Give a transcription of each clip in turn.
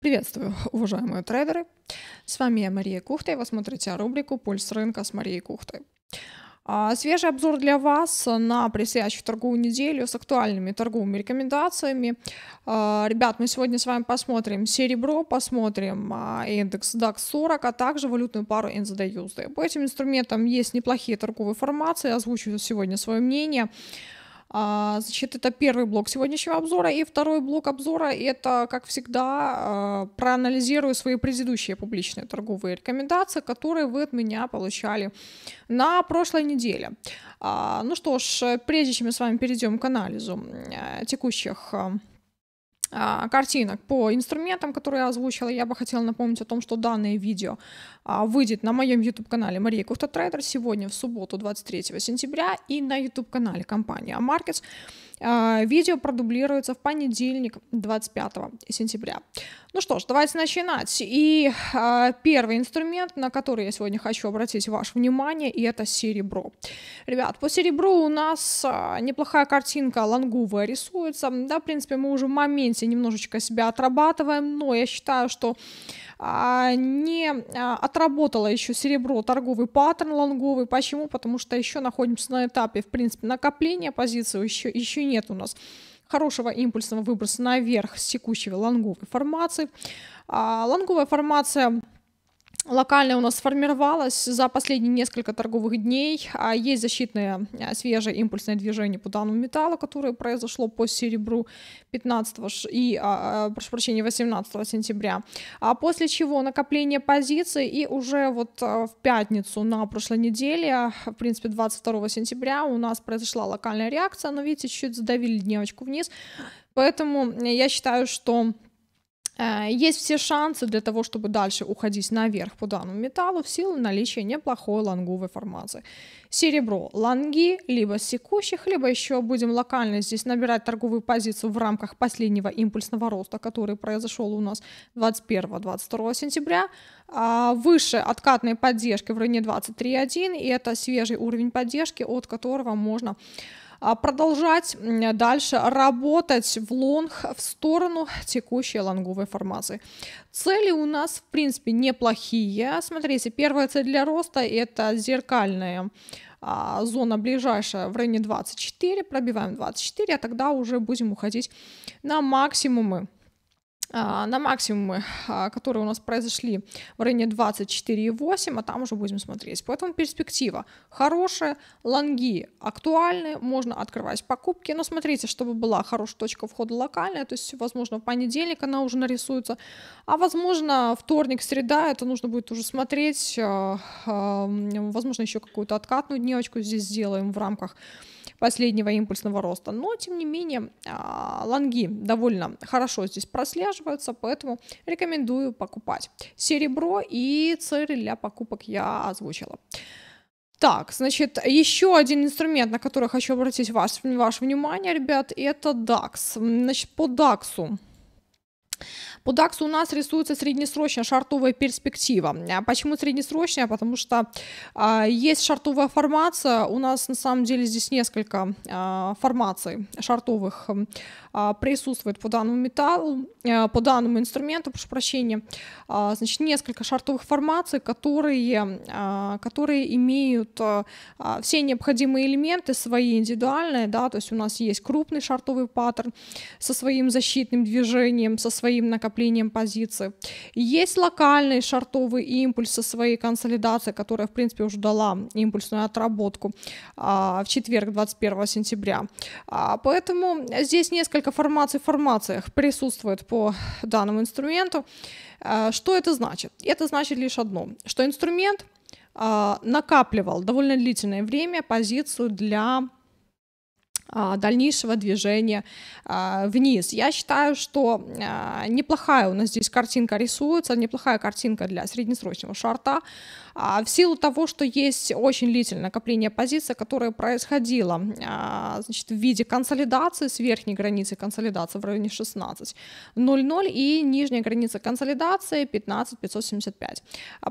Приветствую, уважаемые трейдеры! С вами я, Мария Кухта, и вы смотрите рубрику «Пульс рынка» с Марией Кухтой. А, свежий обзор для вас на предстоящую торговую неделю с актуальными торговыми рекомендациями. А, ребят, мы сегодня с вами посмотрим серебро, посмотрим а, индекс DAX 40, а также валютную пару NZD USD. По этим инструментам есть неплохие торговые формации, озвучу сегодня свое мнение. А, значит, это первый блок сегодняшнего обзора. И второй блок обзора — это, как всегда, а, проанализирую свои предыдущие публичные торговые рекомендации, которые вы от меня получали на прошлой неделе. А, ну что ж, прежде чем мы с вами перейдем к анализу э, текущих а, картинок по инструментам, которые я озвучила, я бы хотела напомнить о том, что данное видео а, выйдет на моем YouTube-канале Мария Куфтотрейдер сегодня в субботу 23 сентября и на YouTube-канале компании Амаркетс. А, видео продублируется в понедельник 25 сентября. Ну что ж, давайте начинать. И первый инструмент, на который я сегодня хочу обратить ваше внимание, и это серебро. Ребят, по серебру у нас неплохая картинка лонговая рисуется. Да, в принципе, мы уже в моменте немножечко себя отрабатываем, но я считаю, что а, не а, отработала еще серебро торговый паттерн лонговый. Почему? Потому что еще находимся на этапе, в принципе, накопления позиции еще, еще нет у нас хорошего импульсного выброса наверх с текущей лонговой формации. А, лонговая формация локально у нас сформировалась за последние несколько торговых дней. А, есть защитное а, свежее импульсное движение по данному металлу, которое произошло по серебру 15 и, а, прошу прощения, 18 сентября. А после чего накопление позиций и уже вот в пятницу на прошлой неделе, в принципе, 22 сентября у нас произошла локальная реакция, но видите, чуть-чуть задавили дневочку вниз. Поэтому я считаю, что Э, есть все шансы для того, чтобы дальше уходить наверх по данному металлу в силу наличия неплохой лонговой формации. Серебро – лонги, либо секущих, либо еще будем локально здесь набирать торговую позицию в рамках последнего импульсного роста, который произошел у нас 21-22 сентября. А, выше откатной поддержки в районе 23.1, и это свежий уровень поддержки, от которого можно а, продолжать дальше работать в лонг в сторону текущей лонговой формации. Цели у нас, в принципе, неплохие. Смотрите, первая цель для роста – это зеркальная а, зона ближайшая в районе 24, пробиваем 24, а тогда уже будем уходить на максимумы а, на максимумы, а, которые у нас произошли в районе 24,8, а там уже будем смотреть. Поэтому перспектива хорошая, лонги актуальны, можно открывать покупки, но смотрите, чтобы была хорошая точка входа локальная, то есть, возможно, в понедельник она уже нарисуется, а, возможно, вторник, среда, это нужно будет уже смотреть, а, возможно, еще какую-то откатную дневочку здесь сделаем в рамках последнего импульсного роста. Но, тем не менее, а, лонги довольно хорошо здесь прослеживаются, поэтому рекомендую покупать. Серебро и цели для покупок я озвучила. Так, значит, еще один инструмент, на который хочу обратить ваш, ваше внимание, ребят, это DAX. Значит, по DAX по DAX у нас рисуется среднесрочная шартовая перспектива. А почему среднесрочная? Потому что э, есть шартовая формация. У нас на самом деле здесь несколько э, формаций шартовых э, присутствует по данному металлу, э, по данному инструменту, прошу прощения. Э, значит, несколько шартовых формаций, которые, э, которые имеют э, все необходимые элементы свои индивидуальные. Да? То есть у нас есть крупный шартовый паттерн со своим защитным движением, со своим своим накоплением позиций. Есть локальные шартовые импульсы своей консолидации, которая, в принципе, уже дала импульсную отработку а, в четверг, 21 сентября. А, поэтому здесь несколько формаций в формациях присутствует по данному инструменту. А, что это значит? Это значит лишь одно, что инструмент а, накапливал довольно длительное время позицию для а, дальнейшего движения а, вниз. Я считаю, что а, неплохая у нас здесь картинка рисуется, неплохая картинка для среднесрочного шарта, в силу того, что есть очень длительное накопление позиций, которое происходило значит, в виде консолидации с верхней границы консолидации в районе 16.00 и нижняя граница консолидации 15.575.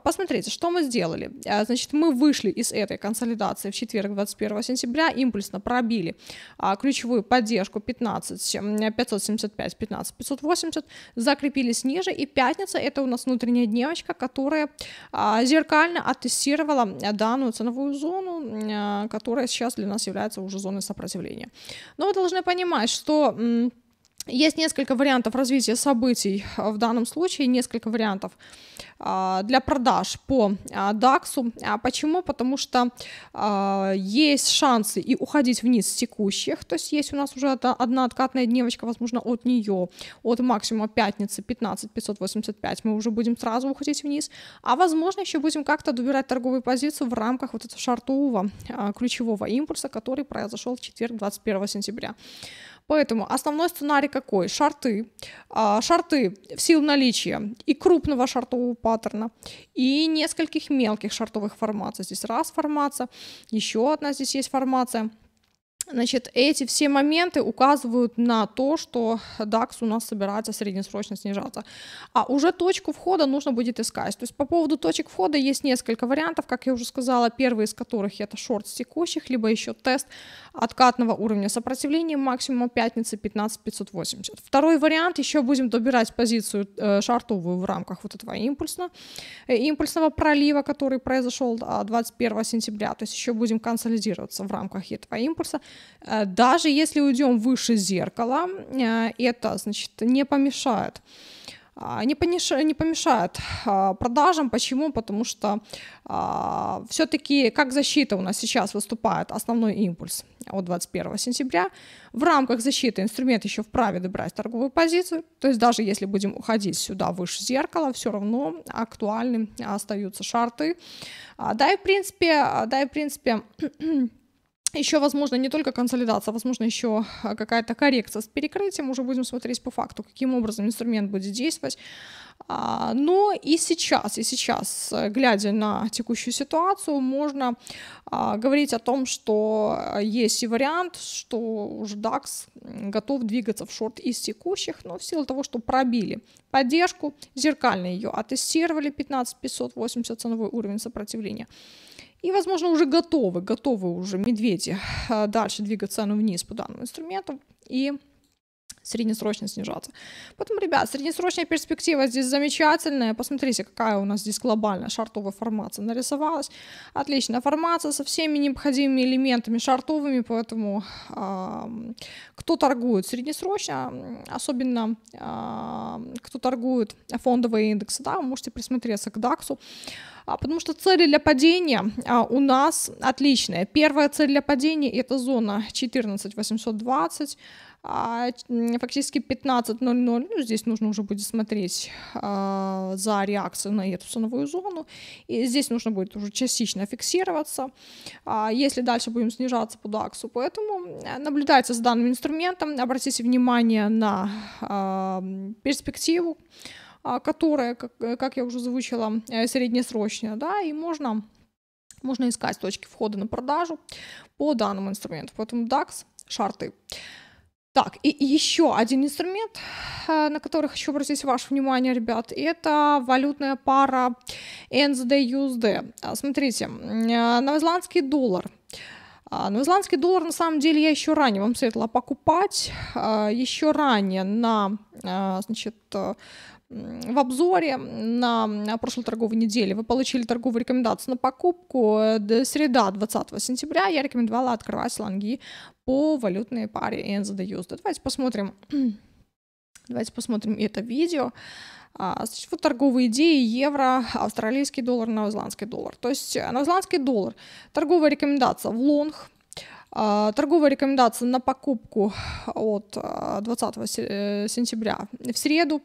Посмотрите, что мы сделали. Значит, мы вышли из этой консолидации в четверг 21 сентября, импульсно пробили а ключевую поддержку 15 575 15 580 закрепились ниже и пятница это у нас внутренняя дневочка которая а, зеркально оттестировала а, данную ценовую зону а, которая сейчас для нас является уже зоной сопротивления но вы должны понимать что есть несколько вариантов развития событий э, в данном случае, несколько вариантов а, для продаж по а, DAX. А почему? Потому что есть шансы и уходить вниз с текущих, то есть есть у нас уже одна откатная дневочка, возможно, от нее, от максимума пятницы 15 585 мы уже будем сразу уходить вниз, а возможно еще будем как-то добирать торговую позицию в рамках вот этого шартового ключевого импульса, который произошел в четверг 21 сентября. Поэтому основной сценарий какой? Шарты. А, шарты в силу наличия и крупного шартового паттерна, и нескольких мелких шартовых формаций. Здесь раз формация, еще одна здесь есть формация – Значит, эти все моменты указывают на то, что DAX у нас собирается среднесрочно снижаться. А уже точку входа нужно будет искать. То есть по поводу точек входа есть несколько вариантов, как я уже сказала, первый из которых это шорт с текущих, либо еще тест откатного уровня сопротивления максимума пятницы 15580. Второй вариант, еще будем добирать позицию э, шартовую в рамках вот этого импульсного, э, импульсного пролива, который произошел 21 а, сентября, то есть еще будем консолидироваться в рамках этого импульса. Э, даже если уйдем выше зеркала, э, это, значит, не помешает а, не, пониш... не помешает а, продажам. Почему? Потому что а, все-таки как защита у нас сейчас выступает основной импульс от 21 сентября. В рамках защиты инструмент еще вправе добрать торговую позицию. То есть даже если будем уходить сюда выше зеркала, все равно актуальны а, остаются шарты. да и в принципе, да и в принципе еще, возможно, не только консолидация, а, возможно, еще а, какая-то коррекция с перекрытием. Уже будем смотреть по факту, каким образом инструмент будет действовать. А, но и сейчас, и сейчас, э, глядя на текущую ситуацию, можно говорить о том, что э, есть и вариант, что уже DAX готов двигаться в шорт из текущих, но в силу того, что пробили поддержку, зеркально ее оттестировали, 580 ценовой уровень сопротивления и, возможно, уже готовы, готовы уже медведи а, дальше двигаться ну, вниз по данному инструменту и среднесрочно снижаться. Поэтому, ребят, среднесрочная перспектива здесь замечательная. Посмотрите, какая у нас здесь глобальная шартовая формация нарисовалась. Отличная формация со всеми необходимыми элементами шартовыми, поэтому э, кто торгует среднесрочно, особенно э, кто торгует фондовые индексы, да, вы можете присмотреться к DAX, а, потому что цели для падения а, у нас отличные. Первая цель для падения – это зона 14820, а фактически 15.00, ну, здесь нужно уже будет смотреть а, за реакцию на эту ценовую зону, и здесь нужно будет уже частично фиксироваться, а, если дальше будем снижаться по DAX, поэтому э, наблюдается с данным инструментом, обратите внимание на а, перспективу, а, которая, как, э, как я уже озвучила, э, среднесрочная, да, и можно можно искать точки входа на продажу по данному инструменту. Поэтому DAX, шарты. Так, и еще один инструмент, э, на который хочу обратить ваше внимание, ребят, это валютная пара NZD-USD. А, смотрите, э, новозеландский доллар. А, новозеландский доллар, на самом деле, я еще ранее вам советовала покупать, а, еще ранее на, э, значит, в обзоре на прошлой торговой неделе вы получили торговую рекомендацию на покупку. Э, до среда 20 сентября я рекомендовала открывать лонги по валютной паре NZD-USD. Давайте посмотрим, давайте посмотрим это видео. А, значит, вот торговые идеи евро, австралийский доллар, новозеландский доллар. То есть э, новозеландский доллар, торговая рекомендация в лонг, а, торговая рекомендация на покупку от 20 а, э, сентября в среду.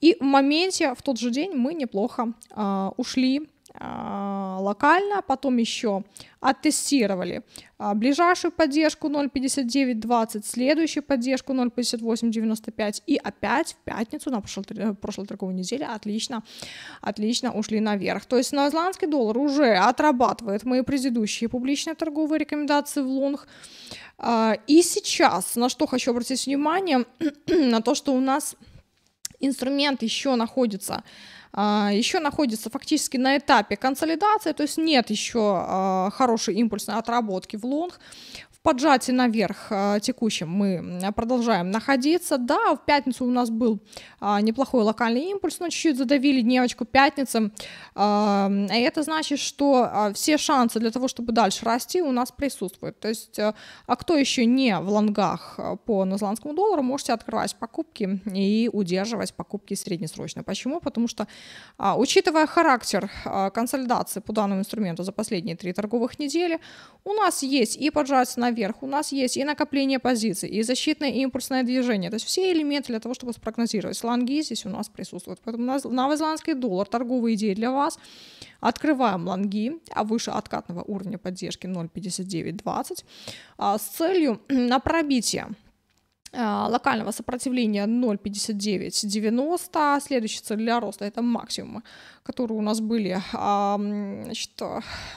И в моменте, в тот же день, мы неплохо а, ушли а, локально, а потом еще оттестировали а, ближайшую поддержку 0.5920, следующую поддержку 0.5895 и опять в пятницу на прошлой, э, прошлой торговой неделе отлично, отлично ушли наверх. То есть новозеландский доллар уже отрабатывает мои предыдущие публичные торговые рекомендации в лонг. И сейчас, на что хочу обратить внимание, на то, что у нас инструмент еще находится а, еще находится фактически на этапе консолидации, то есть нет еще а, хорошей импульсной отработки в лонг, поджате наверх э, текущем мы продолжаем находиться. Да, в пятницу у нас был а, неплохой локальный импульс, но чуть-чуть задавили дневочку пятницы. И а, это значит, что а, все шансы для того, чтобы дальше расти, у нас присутствуют. То есть, а кто еще не в лонгах э, по нозландскому доллару, можете открывать покупки и удерживать покупки среднесрочно. Почему? Потому что, учитывая характер консолидации по данному инструменту за последние три торговых недели, у нас есть и поджать наверх наверх у нас есть и накопление позиций, и защитное и импульсное движение. То есть все элементы для того, чтобы спрогнозировать. лонги здесь у нас присутствуют. Поэтому новозеландский доллар, торговые идеи для вас. Открываем лонги, а выше откатного уровня поддержки 0,5920 а, с целью на пробитие Э, локального сопротивления 0,5990, следующая цель для роста это максимумы, которые у нас были значит,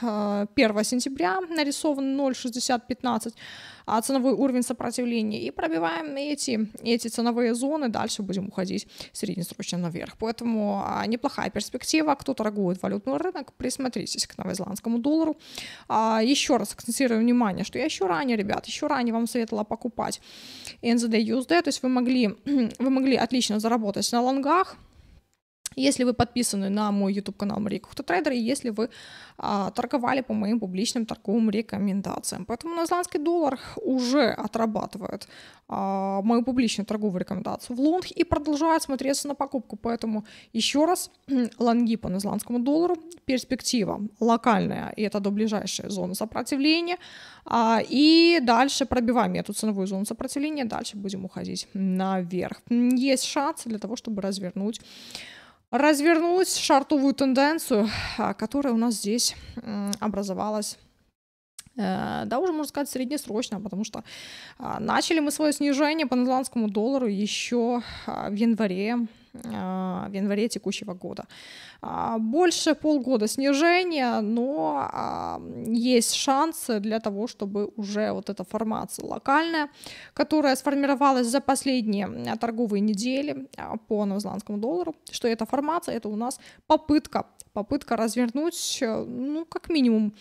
1 э, сентября нарисован 0,6015, а ценовой уровень сопротивления и пробиваем эти, эти ценовые зоны, дальше будем уходить среднесрочно наверх. Поэтому а, неплохая перспектива. Кто торгует валютный рынок, присмотритесь к новозеландскому доллару. А, еще раз акцентирую внимание, что я еще ранее, ребят, еще ранее вам советовала покупать NZD USD, то есть вы могли, вы могли отлично заработать на лонгах, если вы подписаны на мой YouTube-канал Мария Кухта-трейдер, и если вы а, торговали по моим публичным торговым рекомендациям. Поэтому новозеландский доллар уже отрабатывает а, мою публичную торговую рекомендацию в лонг и продолжает смотреться на покупку. Поэтому еще раз, лонги по новозеландскому доллару, перспектива локальная, и это до ближайшей зоны сопротивления. А, и дальше пробиваем эту ценовую зону сопротивления, дальше будем уходить наверх. Есть шанс для того, чтобы развернуть развернулась шартовую тенденцию, а, которая у нас здесь образовалась э, да, уже можно сказать среднесрочно, потому что а, начали мы свое снижение по нидерландскому доллару еще а, в январе Э, в январе текущего года. А, больше полгода снижения, но а, есть шансы для того, чтобы уже вот эта формация локальная, которая сформировалась за последние э, торговые недели а, по новозеландскому доллару, что эта формация, это у нас попытка попытка развернуть, э, ну, как минимум,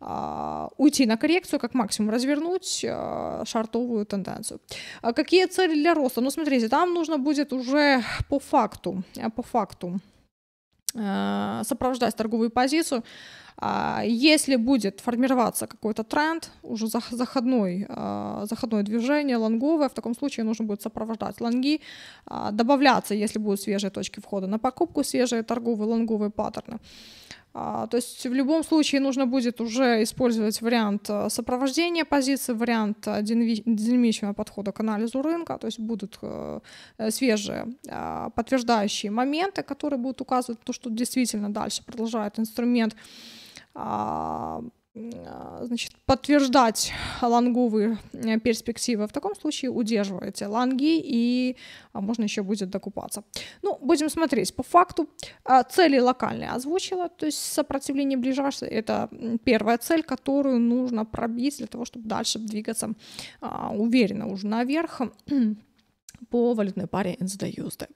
а, уйти на коррекцию, как максимум развернуть э, шартовую тенденцию. А какие цели для роста? Ну, смотрите, там нужно будет уже по факту, э, по факту сопровождать торговую позицию а, если будет формироваться какой-то тренд, уже заходной, а, заходное движение, лонговое, в таком случае нужно будет сопровождать лонги, а, добавляться, если будут свежие точки входа на покупку, свежие торговые лонговые паттерны. То есть в любом случае нужно будет уже использовать вариант сопровождения позиции вариант динамичного подхода к анализу рынка, то есть будут свежие подтверждающие моменты, которые будут указывать то, что действительно дальше продолжает инструмент а, а, значит, подтверждать лонговые э, перспективы. В таком случае удерживаете лонги и а, можно еще будет докупаться. Ну, будем смотреть. По факту цели локальные озвучила, то есть сопротивление ближайшее — это первая цель, которую нужно пробить для того, чтобы дальше двигаться уверенно уже наверх по валютной паре NZD-USD.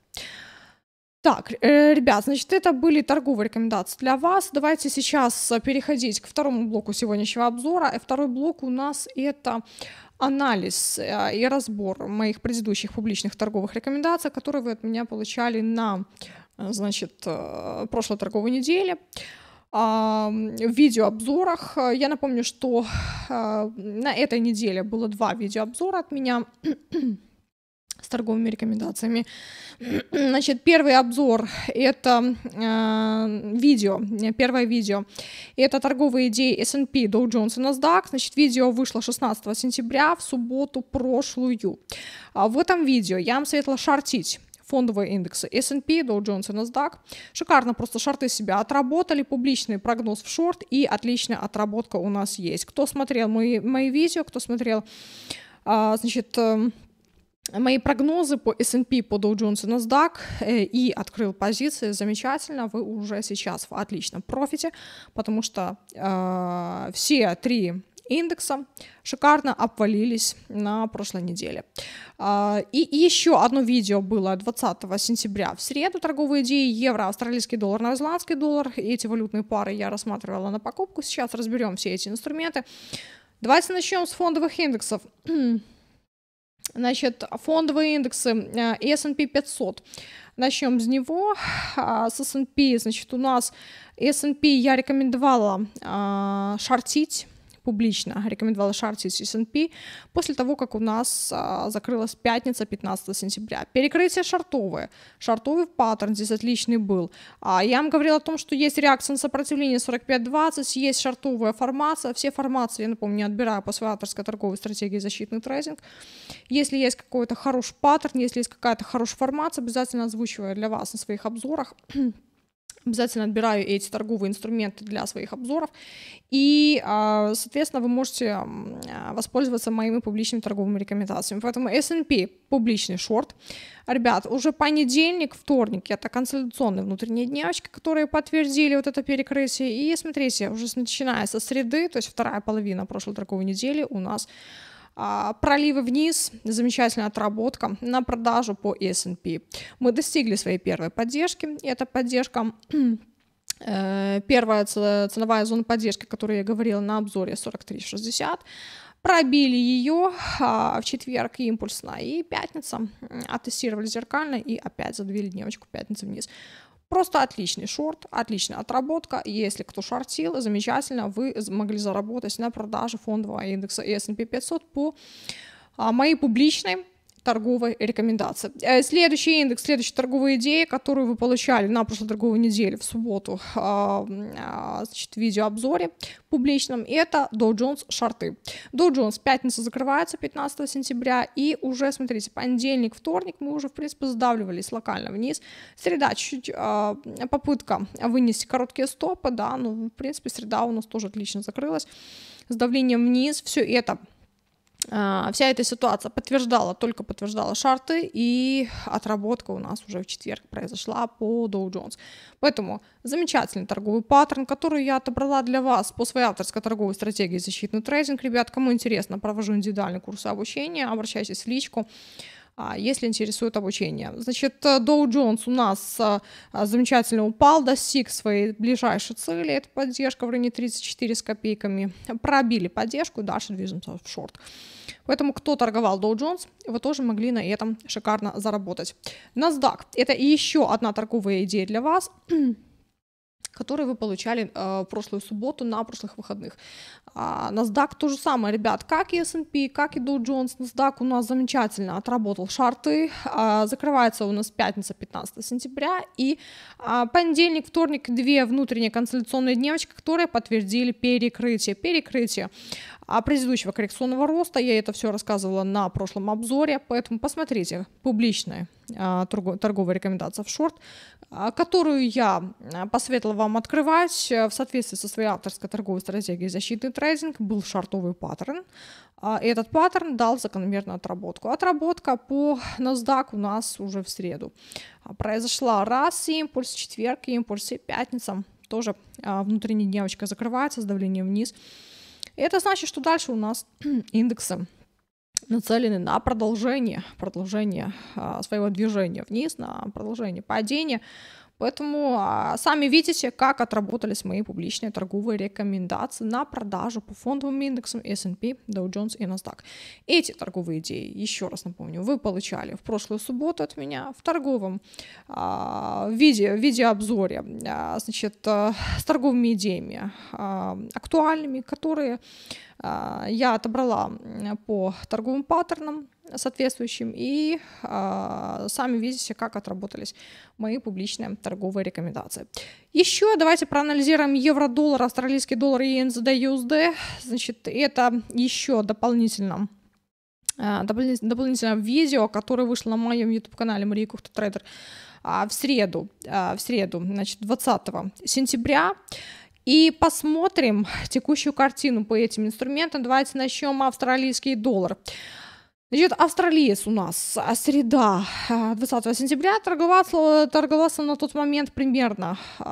Так, э, ребят, значит, это были торговые рекомендации для вас. Давайте сейчас э, переходить к второму блоку сегодняшнего обзора. И э, второй блок у нас это анализ и разбор моих предыдущих публичных торговых рекомендаций, которые вы от меня получали на, значит, прошлой торговой неделе а, в видеообзорах. Я напомню, что на этой неделе было два видеообзора от меня торговыми рекомендациями. Значит, первый обзор — это э, видео, э, первое видео. Это торговые идеи S&P, Dow Jones и NASDAQ. Значит, видео вышло 16 сентября в субботу прошлую. А в этом видео я вам советовала шортить фондовые индексы S&P, Dow Jones и NASDAQ. Шикарно просто шарты себя отработали, публичный прогноз в шорт и отличная отработка у нас есть. Кто смотрел мои, мои видео, кто смотрел, а, значит, эм, мои прогнозы по S&P, по Dow Jones и NASDAQ э, и открыл позиции, замечательно, вы уже сейчас в отличном профите, потому что э, все три индекса шикарно обвалились на прошлой неделе. Э, и еще одно видео было 20 сентября в среду. Торговые идеи евро, австралийский доллар, новозеландский доллар. Эти валютные пары я рассматривала на покупку. Сейчас разберем все эти инструменты. Давайте начнем с фондовых индексов. Значит, фондовые индексы э, и S&P 500. Начнем с него. А, с S&P, значит, у нас S&P я рекомендовала э, шортить публично рекомендовала Шарти из S&P после того, как у нас а, закрылась пятница 15 сентября. Перекрытие шартовые. Шартовый паттерн здесь отличный был. А, я вам говорила о том, что есть реакция на сопротивление 45-20, есть шартовая формация. Все формации, я напомню, не отбираю по своей авторской торговой стратегии защитный трейдинг. Если есть какой-то хороший паттерн, если есть какая-то хорошая формация, обязательно озвучиваю для вас на своих обзорах. Обязательно отбираю эти торговые инструменты для своих обзоров. И, а, соответственно, вы можете а, воспользоваться моими публичными торговыми рекомендациями. Поэтому S&P публичный шорт. Ребят, уже понедельник, вторник, это консолидационные внутренние дневочки, которые подтвердили вот это перекрытие. И смотрите, уже начиная со среды, то есть вторая половина прошлой торговой недели у нас а, проливы вниз, замечательная отработка на продажу по S&P. Мы достигли своей первой поддержки, и эта поддержка э, Первая ценовая зона поддержки, о которой я говорила на обзоре 43.60, пробили ее а, в четверг импульсно, и пятница оттестировали зеркально и опять задвели дневочку пятницы вниз. Просто отличный шорт, отличная отработка. Если кто шортил, замечательно, вы могли заработать на продаже фондового индекса S&P 500 по а, моей публичной торговой рекомендации. Э, следующий индекс, следующая торговая идея, которую вы получали на прошлой торговой неделе в субботу а, а, значит, в видеообзоре публичном, это Dow Jones шарты. Dow Jones пятница закрывается 15 сентября, и уже, смотрите, понедельник, вторник мы уже, в принципе, сдавливались локально вниз. Среда чуть-чуть а, попытка вынести короткие стопы, да, ну, в принципе, среда у нас тоже отлично закрылась с давлением вниз, все это а, вся эта ситуация подтверждала, только подтверждала шарты, и отработка у нас уже в четверг произошла по Dow Jones. Поэтому замечательный торговый паттерн, который я отобрала для вас по своей авторской торговой стратегии защитный трейдинг. Ребят, кому интересно, провожу индивидуальные курсы обучения, обращайтесь в личку. А, если интересует обучение. Значит, Dow э, Jones у нас а, а, замечательно упал, достиг своей ближайшей цели, это поддержка в районе 34 с копейками. Пробили поддержку, дальше движемся в шорт. Поэтому, кто торговал Dow Jones, вы тоже могли на этом шикарно заработать. NASDAQ – это еще одна торговая идея для вас – которые вы получали э, прошлую субботу на прошлых выходных. А NASDAQ то же самое, ребят, как и S&P, как и Dow Jones, NASDAQ у нас замечательно отработал шарты, а, закрывается у нас пятница 15 сентября и а, понедельник, вторник две внутренние консолидационные дневочки, которые подтвердили перекрытие. Перекрытие а предыдущего коррекционного роста. Я это все рассказывала на прошлом обзоре, поэтому посмотрите публичная торговая рекомендация в шорт, а, которую я а, посоветовала вам открывать э, в соответствии со своей авторской торговой стратегией защиты трейдинг. Был шортовый паттерн. А, этот паттерн дал закономерную отработку. Отработка по NASDAQ у нас уже в среду. А, произошла раз импульс, четверг импульс и пятница тоже внутренняя дневочка закрывается с давлением вниз. И это значит, что дальше у нас индексы нацелены на продолжение, продолжение а, своего движения вниз, на продолжение падения. Поэтому а, сами видите, как отработались мои публичные торговые рекомендации на продажу по фондовым индексам S&P, Dow Jones и NASDAQ. Эти торговые идеи, еще раз напомню, вы получали в прошлую субботу от меня в торговом а, виде виде, обзоре, а, значит, э, с торговыми идеями актуальными, которые я отобрала по торговым паттернам, соответствующим, и э, сами видите, как отработались мои публичные торговые рекомендации. Еще давайте проанализируем евро-доллар, австралийский доллар и NZD-USD. Значит, это еще дополнительно а, дополнительное видео, которое вышло на моем YouTube-канале Мария Кухта Трейдер а, в среду, в среду, значит, 20 сентября. И посмотрим текущую картину по этим инструментам. Давайте начнем австралийский доллар. Значит, австралиец у нас, а, среда, 20 а, сентября, торговался, торговался на тот момент примерно э,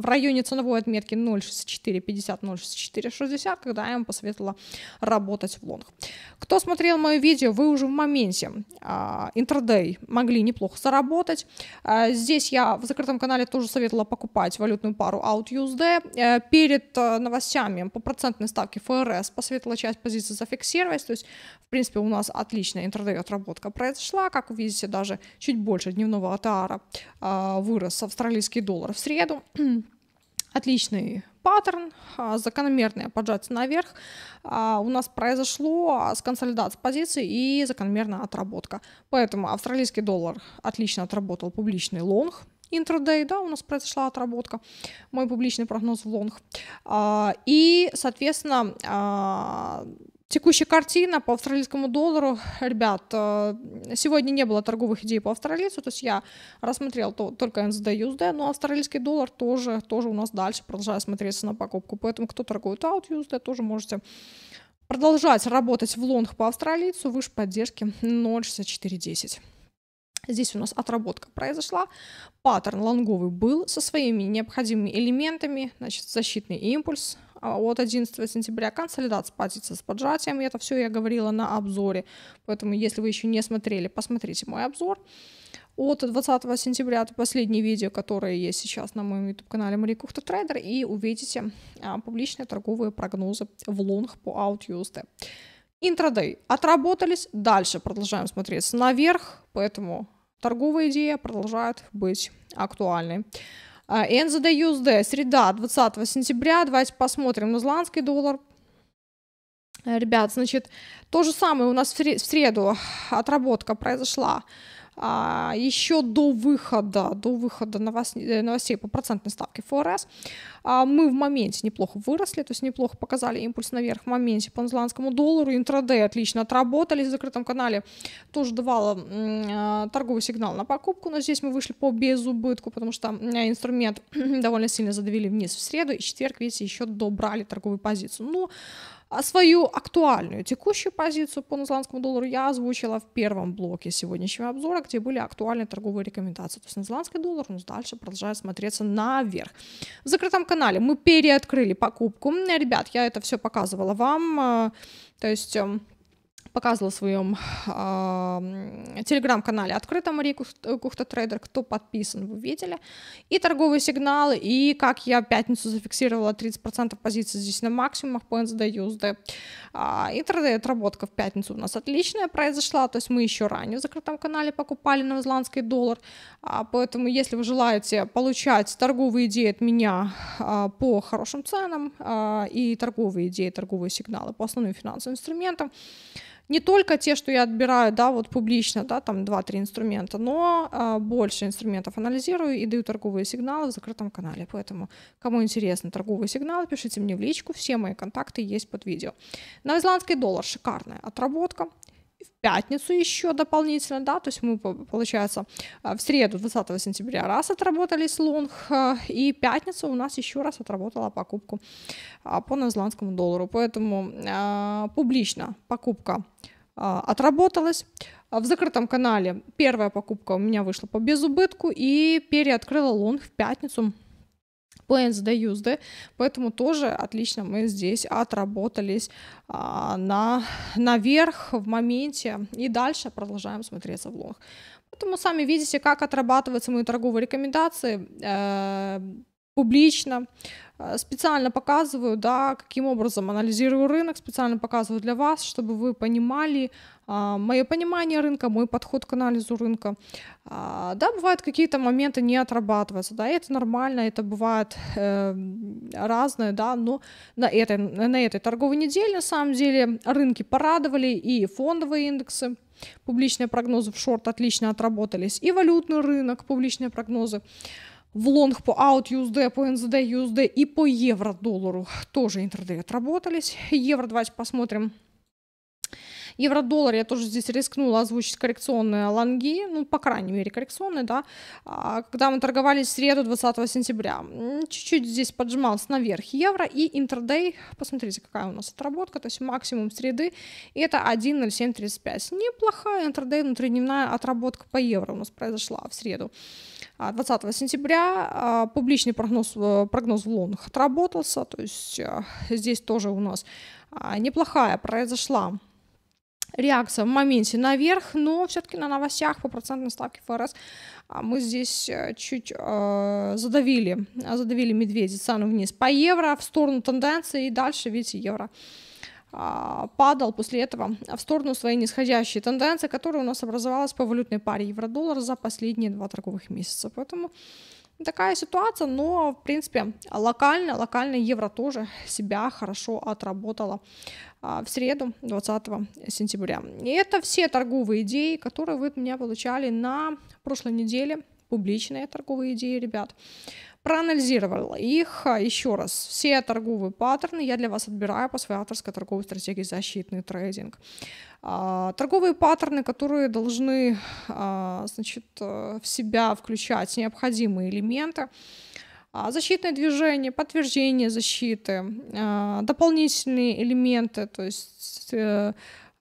в районе ценовой отметки 0,6450, 0,6460, когда я ему посоветовала работать в лонг. Кто смотрел мое видео, вы уже в моменте э, могли неплохо заработать. Э, здесь я в закрытом канале тоже советовала покупать валютную пару OutUSD. Э, перед э, новостями по процентной ставке ФРС посоветовала часть позиций зафиксировать, то есть, в принципе, принципе, у нас отличная инtraday-отработка произошла. Как вы видите, даже чуть больше дневного атара а, вырос австралийский доллар в среду. Отличный паттерн, а, закономерное поджатие наверх а, у нас произошло с консолидацией позиций и закономерная отработка. Поэтому австралийский доллар отлично отработал публичный лонг, интрадей, да, у нас произошла отработка, мой публичный прогноз в лонг. И, соответственно, Текущая картина по австралийскому доллару. Ребят, э, сегодня не было торговых идей по австралийцу, то есть я рассмотрел то, только NZD USD, но австралийский доллар тоже, тоже у нас дальше продолжает смотреться на покупку, поэтому кто торгует out USD, тоже можете продолжать работать в лонг по австралийцу выше поддержки 0,6410. Здесь у нас отработка произошла, паттерн лонговый был со своими необходимыми элементами, значит, защитный импульс, а от 11 сентября консолидация позиции с поджатием. Это все я говорила на обзоре. Поэтому, если вы еще не смотрели, посмотрите мой обзор. От 20 сентября это последнее видео, которое есть сейчас на моем YouTube-канале Мария Кухта Трейдер, и увидите а, публичные торговые прогнозы в лонг по OutUSD. Интрадей. Отработались. Дальше продолжаем смотреть наверх, поэтому торговая идея продолжает быть актуальной. Энзо до USD, среда, 20 сентября. Давайте посмотрим изландский доллар. Э, ребят, значит, то же самое у нас в среду отработка произошла а, еще до выхода, до выхода новос... Э, новостей по процентной ставке ФРС, а, мы в моменте неплохо выросли, то есть неплохо показали импульс наверх в моменте по нозеландскому доллару, интрадей отлично отработали в закрытом канале, тоже давала а, торговый сигнал на покупку, но здесь мы вышли по безубытку, потому что э, инструмент довольно сильно задавили вниз в среду, и четверг, видите, еще добрали торговую позицию. но ну, а свою актуальную текущую позицию по нозландскому доллару я озвучила в первом блоке сегодняшнего обзора, где были актуальные торговые рекомендации. То есть нозландский доллар у нас дальше продолжает смотреться наверх. В закрытом канале мы переоткрыли покупку. Ребят, я это все показывала вам. Э, то есть эм, показывала в своем э, телеграм-канале открыто Мария Кухта Трейдер, кто подписан, вы видели. И торговые сигналы, и как я в пятницу зафиксировала 30% позиций здесь на максимумах по NZD USD. А, и трейд-отработка в пятницу у нас отличная произошла, то есть мы еще ранее в закрытом канале покупали новозеландский доллар, а, поэтому если вы желаете получать торговые идеи от меня а, по хорошим ценам а, и торговые идеи, торговые сигналы по основным финансовым инструментам, не только те, что я отбираю, да, вот публично, да, там 2-3 инструмента, но а, больше инструментов анализирую и даю торговые сигналы в закрытом канале. Поэтому, кому интересно торговый сигнал, пишите мне в личку, все мои контакты есть под видео. Новозеландский доллар, шикарная отработка, в пятницу еще дополнительно, да, то есть мы, получается, э, в среду 20 сентября раз отработали с лонг, э, и пятница у нас еще раз отработала покупку э, по новозеландскому доллару, поэтому э, публично покупка отработалась. В закрытом канале первая покупка у меня вышла по безубытку и переоткрыла лонг в пятницу plans до use, поэтому тоже отлично мы здесь отработались а, на, наверх в моменте и дальше продолжаем смотреться в лонг. Поэтому сами видите, как отрабатываются мои торговые рекомендации э, публично, э, специально показываю, да, каким образом анализирую рынок, специально показываю для вас, чтобы вы понимали, а, мое понимание рынка, мой подход к анализу рынка. А, да, бывают какие-то моменты не отрабатываются, да, это нормально, это бывает эм, разное, да, но на этой, на этой торговой неделе, на самом деле, рынки порадовали и фондовые индексы, публичные прогнозы в шорт отлично отработались, и валютный рынок, публичные прогнозы в лонг по аут USD, по NZD USD и по евро-доллару тоже интердей отработались. Евро давайте посмотрим Евро-доллар я тоже здесь рискнула озвучить коррекционные лонги, ну, по крайней мере, коррекционные, да, а, когда мы торговались в среду 20 сентября. Чуть-чуть здесь поджимался наверх евро и интердей, посмотрите, какая у нас отработка, то есть максимум среды, и это 1.0735. Неплохая интердей внутридневная отработка по евро у нас произошла в среду. 20 а, сентября а, публичный прогноз, э, прогноз в лонг отработался, то есть э, здесь тоже у нас неплохая произошла реакция в моменте наверх, но все-таки на новостях по процентной ставке ФРС а, мы здесь э, чуть э, задавили, задавили медведя цену вниз по евро в сторону тенденции и дальше, видите, евро а, падал после этого в сторону своей нисходящей тенденции, которая у нас образовалась по валютной паре евро-доллар за последние два торговых месяца. Поэтому Такая ситуация, но, в принципе, локально, локально евро тоже себя хорошо отработала в среду 20 сентября. И это все торговые идеи, которые вы от меня получали на прошлой неделе, публичные торговые идеи, ребят проанализировал их а, еще раз. Все торговые паттерны я для вас отбираю по своей авторской торговой стратегии «Защитный трейдинг». А, торговые паттерны, которые должны а, значит, э, в себя включать необходимые элементы, защитное движение, подтверждение защиты, дополнительные элементы, то есть э,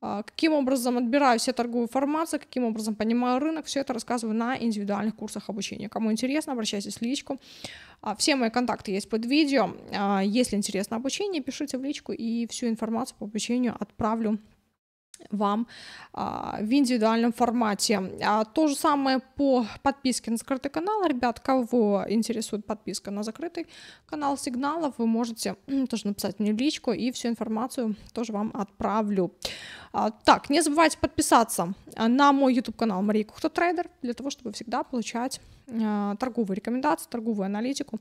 а, каким образом отбираю все торговые формации, каким образом понимаю рынок, все это рассказываю на индивидуальных курсах обучения. Кому интересно, обращайтесь в личку. А, все мои контакты есть под видео. А, если интересно обучение, пишите в личку и всю информацию по обучению отправлю вам а, в индивидуальном формате. А, то же самое по подписке на закрытый канал. Ребят, кого интересует подписка на закрытый канал сигналов, вы можете тоже написать мне личку и всю информацию тоже вам отправлю. А, так, не забывайте подписаться на мой YouTube канал Мария Кухта Трейдер для того, чтобы всегда получать а, торговые рекомендации, торговую аналитику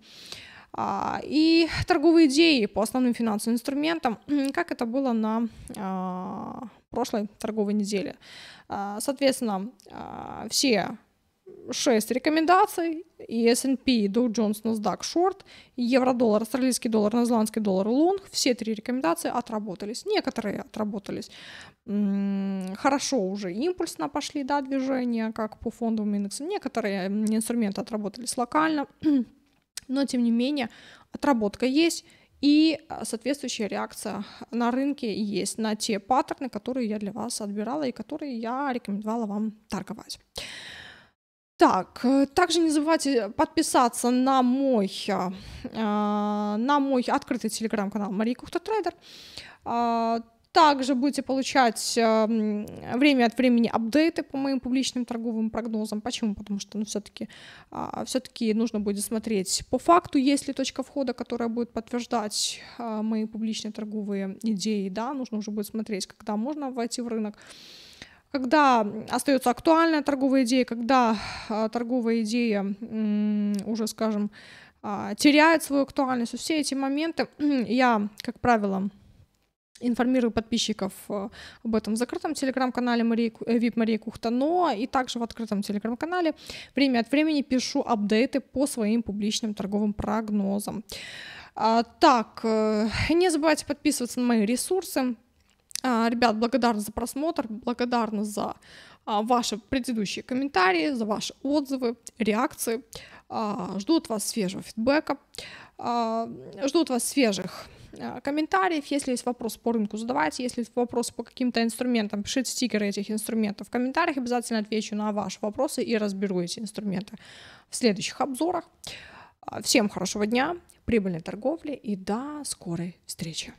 а, и торговые идеи по основным финансовым инструментам, как это было на а, прошлой торговой недели. А, соответственно, а, все шесть рекомендаций, и S&P, Dow Jones, NASDAQ, шорт, евро-доллар, австралийский доллар, новозеландский доллар, лонг, все три рекомендации отработались, некоторые отработались. Хорошо уже импульсно пошли, да, движения, как по фондовым индексам, некоторые инструменты отработались локально, но тем не менее отработка есть, и а, соответствующая реакция на рынке есть на те паттерны, которые я для вас отбирала и которые я рекомендовала вам торговать. Так, э, также не забывайте подписаться на мой, а, а, на мой открытый телеграм-канал Мария Кухта Трейдер. Также будете получать эм, время от времени апдейты по моим публичным торговым прогнозам. Почему? Потому что ну, все-таки а, все-таки нужно будет смотреть по факту, есть ли точка входа, которая будет подтверждать а, мои публичные торговые идеи. Да, нужно уже будет смотреть, когда можно войти в рынок когда остается актуальная торговая идея, когда а, торговая идея м, уже, скажем, а, теряет свою актуальность, все эти моменты я, как правило, информирую подписчиков э, об этом в закрытом телеграм-канале Марии, VIP э, Марии Кухтано и также в открытом телеграм-канале. Время от времени пишу апдейты по своим публичным торговым прогнозам. А, так, э, не забывайте подписываться на мои ресурсы. А, ребят, благодарна за просмотр, благодарна за а, ваши предыдущие комментарии, за ваши отзывы, реакции. Жду от вас свежего фидбэка, жду от вас свежих Э, комментариев. Если есть вопрос по рынку, задавайте. Если есть вопрос по каким-то инструментам, пишите стикеры этих инструментов. В комментариях обязательно отвечу на ваши вопросы и разберу эти инструменты в следующих обзорах. Э, всем хорошего дня, прибыльной торговли и до скорой встречи.